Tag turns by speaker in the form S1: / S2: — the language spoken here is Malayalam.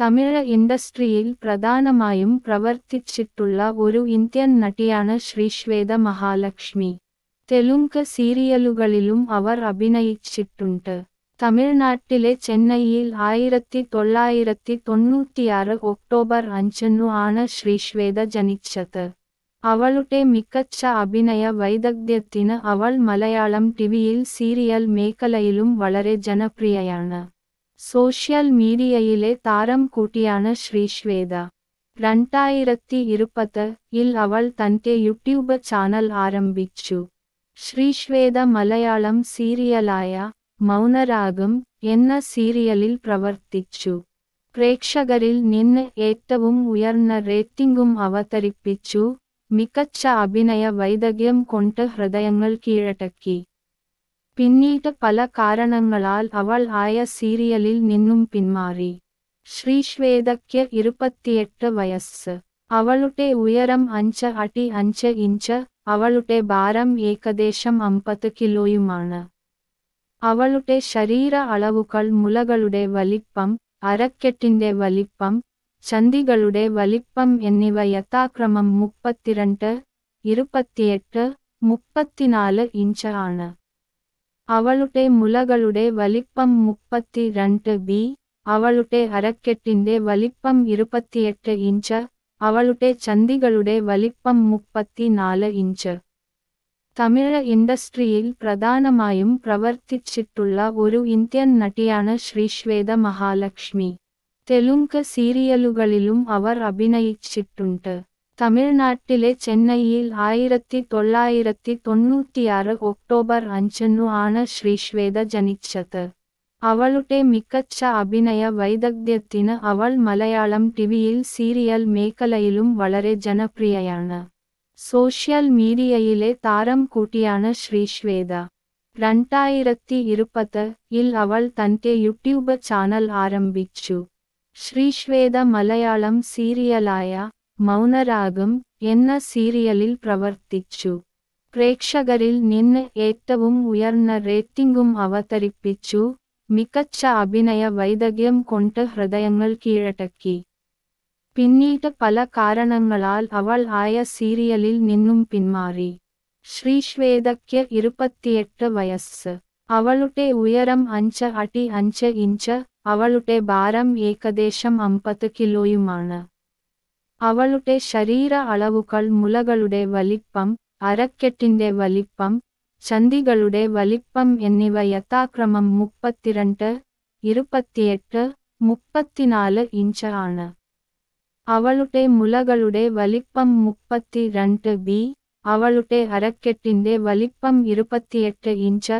S1: തമിഴ് ഇൻഡസ്ട്രിയിൽ പ്രധാനമായും പ്രവർത്തിച്ചിട്ടുള്ള ഒരു ഇന്ത്യൻ നടിയാണ് ശ്രീശ്വേത മഹാലക്ഷ്മി തെലുങ്ക് സീരിയലുകളിലും അവർ അഭിനയിച്ചിട്ടുണ്ട് തമിഴ്നാട്ടിലെ ചെന്നൈയിൽ ആയിരത്തി തൊള്ളായിരത്തി തൊണ്ണൂറ്റിയാറ് ഒക്ടോബർ അഞ്ചിനു ആണ് ശ്രീശ്വേത ജനിച്ചത് അവളുടെ മികച്ച അഭിനയ വൈദഗ്ധ്യത്തിന് അവൾ മലയാളം ടിവിയിൽ സീരിയൽ മേഖലയിലും വളരെ ജനപ്രിയയാണ് സോഷ്യൽ മീഡിയയിലെ താരം കൂട്ടിയാണ് ശ്രീശ്വേത രണ്ടായിരത്തി ഇരുപത് ഇൽ അവൾ തൻ്റെ യൂട്യൂബ് ചാനൽ ആരംഭിച്ചു ശ്രീശ്വേത മലയാളം സീരിയലായ മൗനരാഗം എന്ന സീരിയലിൽ പ്രവർത്തിച്ചു പ്രേക്ഷകരിൽ നിന്ന് ഏറ്റവും ഉയർന്ന റേറ്റിംഗും അവതരിപ്പിച്ചു മികച്ച അഭിനയ വൈദഗ്ധ്യം കൊണ്ട് ഹൃദയങ്ങൾ കീഴടക്കി പിന്നീട് പല കാരണങ്ങളാൽ അവൾ ആയ സീരിയലിൽ നിന്നും പിന്മാറി ശ്രീശ്വേതയ്ക്ക് ഇരുപത്തിയെട്ട് വയസ്സ് അവളുടെ ഉയരം അഞ്ച് അടി അഞ്ച് ഇഞ്ച് അവളുടെ ഭാരം ഏകദേശം അമ്പത് കിലോയുമാണ് അവളുടെ ശരീര അളവുകൾ മുലകളുടെ വലിപ്പം അരക്കെട്ടിന്റെ വലിപ്പം ചന്തികളുടെ വലിപ്പം എന്നിവ യഥാക്രമം മുപ്പത്തിരണ്ട് ഇരുപത്തിയെട്ട് മുപ്പത്തിനാല് ഇഞ്ച് ആണ് അവളുടെ മുലകളുടെ വലിപ്പം രണ്ട് ബി അവളുടെ അരക്കെട്ടിന്റെ വലിപ്പം ഇരുപത്തിയെട്ട് ഇഞ്ച് അവളുടെ ചന്തികളുടെ വലിപ്പം നാല് ഇഞ്ച് തമിഴ് ഇൻഡസ്ട്രിയിൽ പ്രധാനമായും പ്രവർത്തിച്ചിട്ടുള്ള ഒരു ഇന്ത്യൻ നടിയാണ് ശ്രീശ്വേത മഹാലക്ഷ്മി തെലുങ്ക് സീരിയലുകളിലും അവർ അഭിനയിച്ചിട്ടുണ്ട് தமிழ்நாட்டிலே சென்னையில் ஆயிரத்தி தொள்ளாயிரத்தி தொண்ணூற்றியாறு ஒக்டோபർ അഞ്ചിനു ആണ് ശ്രീശ്വേത ജനിച്ചത് അവളുടെ മികച്ച അഭിനയ വൈദഗ്ധ്യത്തിന് അവൾ മലയാളം ടിവിയിൽ സീരിയൽ മേഖലയിലും വളരെ ജനപ്രിയയാണ് സോഷ്യൽ മീഡിയയിലെ താരം കൂട്ടിയാണ് ശ്രീശ്വേത രണ്ടായിരത്തി ഇരുപത് ഇൽ അവൾ തന്റെ യൂട്യൂബ് ചാനൽ ആരംഭിച്ചു ശ്രീശ്വേത മലയാളം സീരിയലായ മൗനരാഗം എന്ന സീരിയലിൽ പ്രവർത്തിച്ചു പ്രേക്ഷകരിൽ നിന്ന് ഏറ്റവും ഉയർന്ന റേറ്റിംഗും അവതരിപ്പിച്ചു മികച്ച അഭിനയ വൈദഗ്ധ്യം കൊണ്ട് ഹൃദയങ്ങൾ കീഴടക്കി പിന്നീട് പല കാരണങ്ങളാൽ അവൾ ആയ സീരിയലിൽ നിന്നും പിന്മാറി ശ്രീശ്വേതയ്ക്ക് ഇരുപത്തിയെട്ട് വയസ്സ് അവളുടെ ഉയരം അഞ്ച് അടി അഞ്ച് ഇഞ്ച് അവളുടെ ഭാരം ഏകദേശം അമ്പത് കിലോയുമാണ് അവളുടെ ശരീര അളവുകൾ മുലകളുടെ വലിപ്പം അരക്കെട്ടിന്റെ വലിപ്പം ചന്തികളുടെ വലിപ്പം എന്നിവ യഥാക്രമം മുപ്പത്തിരണ്ട് ഇരുപത്തിയെട്ട് മുപ്പത്തിനാല് ഇഞ്ച് ആണ് അവളുടെ മുലകളുടെ വലിപ്പം മുപ്പത്തിരണ്ട് ബി അവളുടെ അരക്കെട്ടിന്റെ വലിപ്പം ഇരുപത്തിയെട്ട് ഇഞ്ച്